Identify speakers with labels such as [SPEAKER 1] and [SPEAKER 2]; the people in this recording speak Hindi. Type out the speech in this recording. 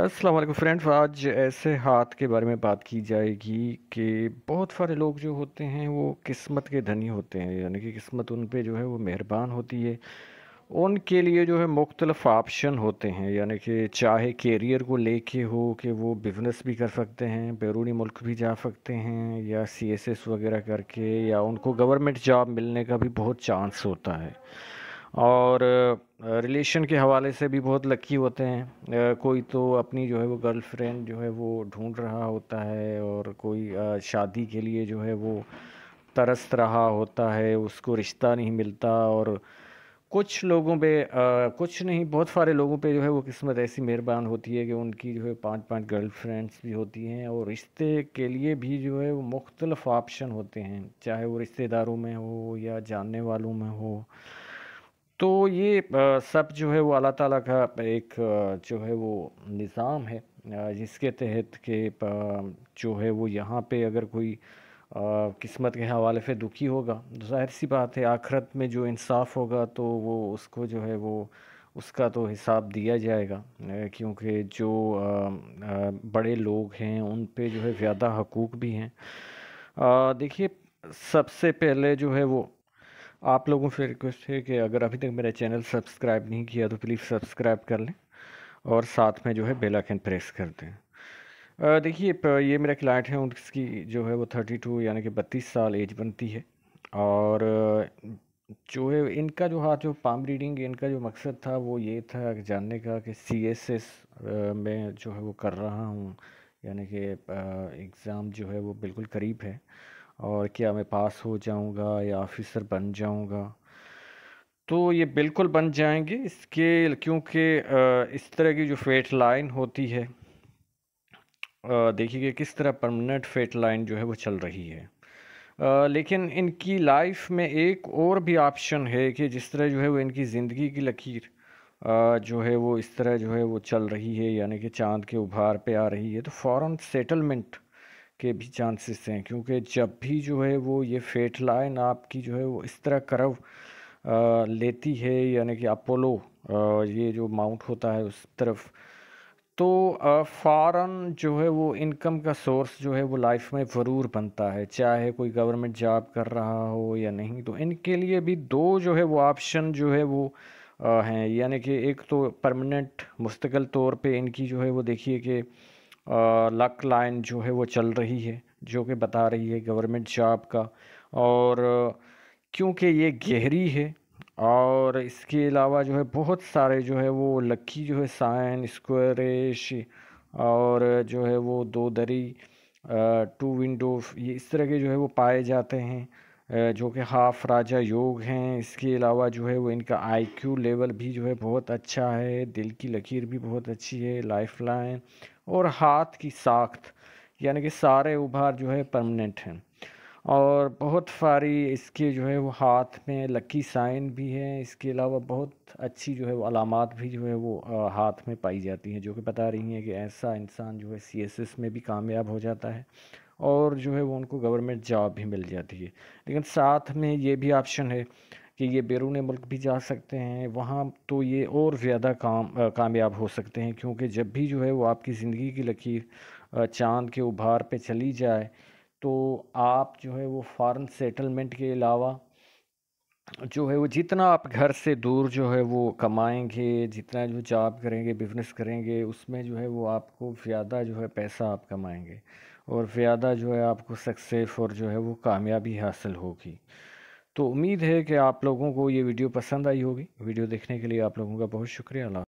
[SPEAKER 1] असलम फ्रेंड्स आज ऐसे हाथ के बारे में बात की जाएगी कि बहुत सारे लोग जो होते हैं वो किस्मत के धनी होते हैं यानी कि किस्मत उन पे जो है वो मेहरबान होती है उनके लिए जो है मुख्तलफ ऑप्शन होते हैं यानी कि चाहे कैरियर को लेके हो कि वो बिज़नेस भी कर सकते हैं बैरूनी मुल्क भी जा सकते हैं या सी एस एस वगैरह करके या उनको गवर्नमेंट जॉब मिलने का भी बहुत चांस होता है और रिलेशन के हवाले से भी बहुत लकी होते हैं कोई तो अपनी जो है वो गर्लफ्रेंड जो है वो ढूंढ रहा होता है और कोई शादी के लिए जो है वो तरस रहा होता है उसको रिश्ता नहीं मिलता और कुछ लोगों पे आ, कुछ नहीं बहुत सारे लोगों पे जो है वो किस्मत ऐसी मेहरबान होती है कि उनकी जो है पांच पांच गर्लफ्रेंड्स भी होती हैं और रिश्ते के लिए भी जो है वो मुख्तलफ़ ऑप्शन होते हैं चाहे वो रिश्तेदारों में हो या जानने वालों में हो तो ये सब जो है वो अल्लाह ताला का एक जो है वो निज़ाम है जिसके तहत के जो है वो यहाँ पे अगर कोई किस्मत के हवाले से दुखी होगा तो जाहिर सी बात है आखरत में जो इंसाफ होगा तो वो उसको जो है वो उसका तो हिसाब दिया जाएगा क्योंकि जो बड़े लोग हैं उन पे जो है ज़्यादा हकूक़ भी हैं देखिए सबसे पहले जो है वो आप लोगों से रिक्वेस्ट है कि अगर अभी तक मेरा चैनल सब्सक्राइब नहीं किया तो प्लीज़ सब्सक्राइब कर लें और साथ में जो है बेल आइकन प्रेस कर दें देखिए ये मेरा क्लाइंट है उनकी जो है वो थर्टी टू यानी कि बत्तीस साल एज बनती है और जो है इनका जो हाथ जो पाम रीडिंग इनका जो मकसद था वो ये था जानने का कि सी एस एस में जो है वो कर रहा हूँ यानी कि एग्ज़ाम जो है वो बिल्कुल करीब है और क्या मैं पास हो जाऊंगा या ऑफिसर बन जाऊंगा तो ये बिल्कुल बन जाएंगे इसके क्योंकि इस तरह की जो फेट लाइन होती है देखिए किस तरह परमानेंट फेट लाइन जो है वो चल रही है आ, लेकिन इनकी लाइफ में एक और भी ऑप्शन है कि जिस तरह जो है वो इनकी ज़िंदगी की लकीर जो है वो इस तरह जो है वो चल रही है यानी कि चांद के उभार पे आ रही है तो फ़ौर सेटलमेंट के भी चांसेस हैं क्योंकि जब भी जो है वो ये फेट लाइन आपकी जो है वो इस तरह करव लेती है यानी कि अपोलो ये जो माउंट होता है उस तरफ तो फ़ारन जो है वो इनकम का सोर्स जो है वो लाइफ में ज़रूर बनता है चाहे कोई गवर्नमेंट जॉब कर रहा हो या नहीं तो इनके लिए भी दो जो है वो ऑप्शन जो है वो हैं यानी कि एक तो परमानेंट मुस्तकिल तौर पे इनकी जो है वो देखिए कि लक लाइन जो है वो चल रही है जो कि बता रही है गवर्नमेंट जॉब का और क्योंकि ये गहरी है और इसके अलावा जो है बहुत सारे जो है वो लकी जो है साइन स्क्वेरिश और जो है वो दो दरी टू विंडो ये इस तरह के जो है वो पाए जाते हैं जो कि हाफ राजा योग हैं इसके अलावा जो है वो इनका आईक्यू लेवल भी जो है बहुत अच्छा है दिल की लकीर भी बहुत अच्छी है लाइफ लाइन और हाथ की साख्त यानी कि सारे उभार जो है परमानेंट हैं और बहुत सारी इसके जो है वो हाथ में लकी साइन भी हैं इसके अलावा बहुत अच्छी जो है वो अलामत भी जो है वो हाथ में पाई जाती हैं जो कि बता रही हैं कि ऐसा इंसान जो है एस में भी कामयाब हो जाता है और जो है वो उनको गवर्नमेंट जॉब भी मिल जाती है लेकिन साथ में ये भी ऑप्शन है कि ये बैरून मुल्क भी जा सकते हैं वहाँ तो ये और ज़्यादा काम कामयाब हो सकते हैं क्योंकि जब भी जो है वो आपकी ज़िंदगी की लकीर चांद के उभार पे चली जाए तो आप जो है वो फ़ारन सेटलमेंट के अलावा जो है वो जितना आप घर से दूर जो है वो कमाएंगे जितना जो जॉब करेंगे बिजनेस करेंगे उसमें जो है वो आपको ज़्यादा जो है पैसा आप कमाएंगे और ज़्यादा जो है आपको सक्सेस और जो है वो कामयाबी हासिल होगी तो उम्मीद है कि आप लोगों को ये वीडियो पसंद आई होगी वीडियो देखने के लिए आप लोगों का बहुत शुक्रिया